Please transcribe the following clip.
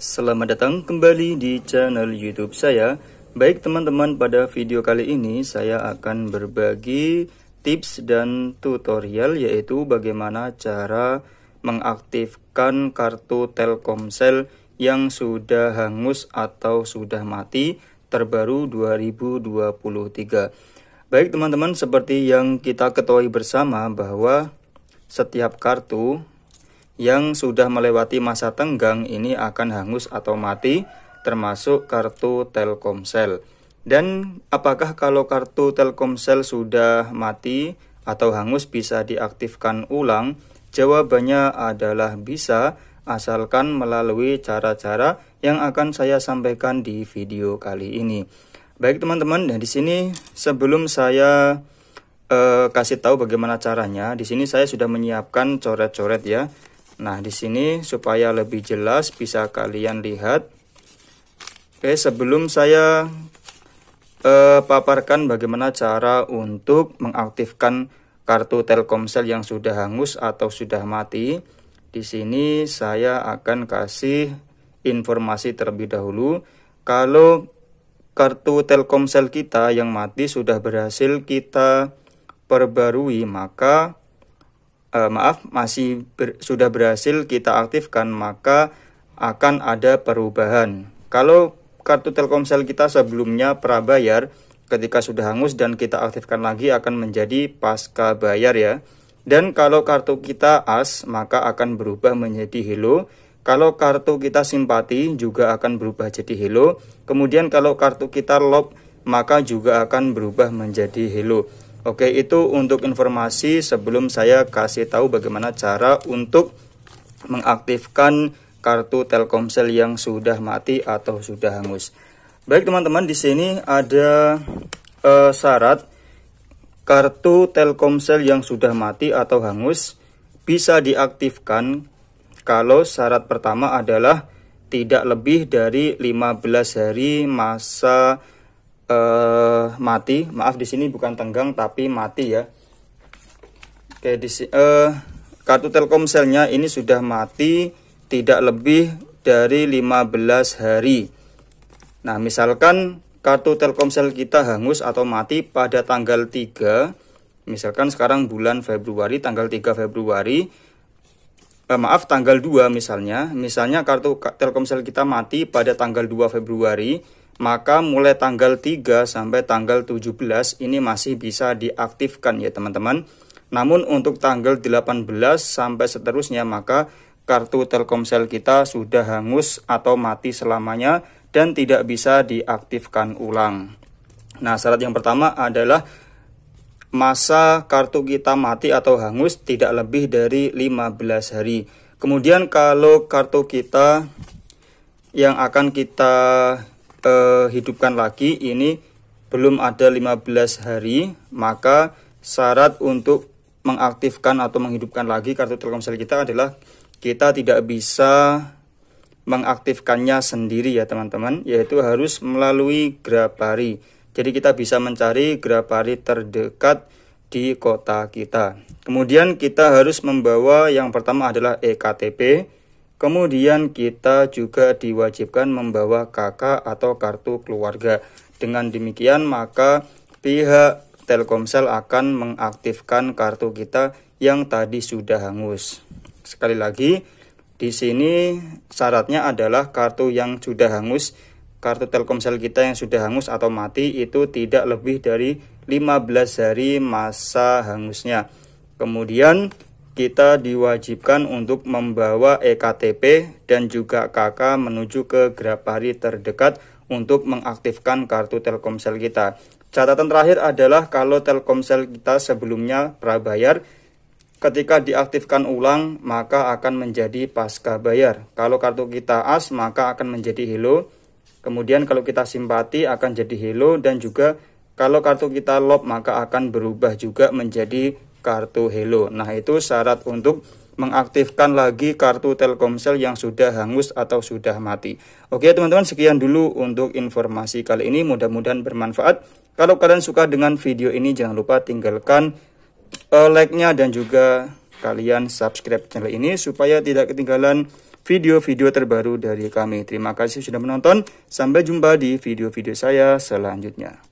Selamat datang kembali di channel YouTube saya. Baik teman-teman, pada video kali ini saya akan berbagi tips dan tutorial yaitu bagaimana cara mengaktifkan kartu Telkomsel yang sudah hangus atau sudah mati terbaru 2023. Baik teman-teman, seperti yang kita ketahui bersama bahwa setiap kartu yang sudah melewati masa tenggang ini akan hangus atau mati termasuk kartu Telkomsel. Dan apakah kalau kartu Telkomsel sudah mati atau hangus bisa diaktifkan ulang? Jawabannya adalah bisa asalkan melalui cara-cara yang akan saya sampaikan di video kali ini. Baik teman-teman, nah di sini sebelum saya eh, kasih tahu bagaimana caranya, di sini saya sudah menyiapkan coret-coret ya Nah, di sini supaya lebih jelas bisa kalian lihat. Oke, sebelum saya eh, paparkan bagaimana cara untuk mengaktifkan kartu Telkomsel yang sudah hangus atau sudah mati, di sini saya akan kasih informasi terlebih dahulu. Kalau kartu Telkomsel kita yang mati sudah berhasil kita perbarui, maka e, maaf masih ber, sudah berhasil kita aktifkan maka akan ada perubahan. Kalau kartu Telkomsel kita sebelumnya prabayar ketika sudah hangus dan kita aktifkan lagi akan menjadi pasca bayar ya. Dan kalau kartu kita AS maka akan berubah menjadi Hello kalau kartu kita simpati juga akan berubah jadi hello. Kemudian kalau kartu kita lock maka juga akan berubah menjadi hello. Oke, itu untuk informasi sebelum saya kasih tahu bagaimana cara untuk mengaktifkan kartu Telkomsel yang sudah mati atau sudah hangus. Baik teman-teman, di sini ada uh, syarat kartu Telkomsel yang sudah mati atau hangus bisa diaktifkan kalau syarat pertama adalah tidak lebih dari 15 hari masa uh, mati. Maaf di sini bukan tenggang tapi mati ya. Oke, di uh, kartu Telkomselnya ini sudah mati tidak lebih dari 15 hari. Nah, misalkan kartu Telkomsel kita hangus atau mati pada tanggal 3, misalkan sekarang bulan Februari tanggal 3 Februari eh, maaf tanggal 2 misalnya, misalnya kartu Telkomsel kita mati pada tanggal 2 Februari maka mulai tanggal 3 sampai tanggal 17 ini masih bisa diaktifkan ya teman-teman. Namun untuk tanggal 18 sampai seterusnya maka kartu Telkomsel kita sudah hangus atau mati selamanya dan tidak bisa diaktifkan ulang. Nah, syarat yang pertama adalah masa kartu kita mati atau hangus tidak lebih dari 15 hari. Kemudian kalau kartu kita yang akan kita eh, hidupkan lagi ini belum ada 15 hari maka syarat untuk mengaktifkan atau menghidupkan lagi kartu Telkomsel kita adalah kita tidak bisa mengaktifkannya sendiri ya teman-teman yaitu harus melalui Grabari. Jadi kita bisa mencari Grabari terdekat di kota kita. Kemudian kita harus membawa yang pertama adalah ektp Kemudian kita juga diwajibkan membawa KK atau kartu keluarga. Dengan demikian maka pihak Telkomsel akan mengaktifkan kartu kita yang tadi sudah hangus. Sekali lagi, di sini syaratnya adalah kartu yang sudah hangus, kartu Telkomsel kita yang sudah hangus atau mati itu tidak lebih dari 15 hari masa hangusnya. Kemudian kita diwajibkan untuk membawa EKTP dan juga KK menuju ke Grapari terdekat untuk mengaktifkan kartu Telkomsel kita. Catatan terakhir adalah kalau Telkomsel kita sebelumnya prabayar, ketika diaktifkan ulang maka akan menjadi pasca bayar. Kalau kartu kita AS maka akan menjadi hello. Kemudian kalau kita simpati akan jadi hello dan juga kalau kartu kita lob maka akan berubah juga menjadi kartu Hello. Nah, itu syarat untuk mengaktifkan lagi kartu Telkomsel yang sudah hangus atau sudah mati. Oke teman-teman, sekian dulu untuk informasi kali ini. Mudah-mudahan bermanfaat. Kalau kalian suka dengan video ini, jangan lupa tinggalkan uh, like-nya dan juga kalian subscribe channel ini supaya tidak ketinggalan video-video terbaru dari kami. Terima kasih sudah menonton. Sampai jumpa di video-video saya selanjutnya.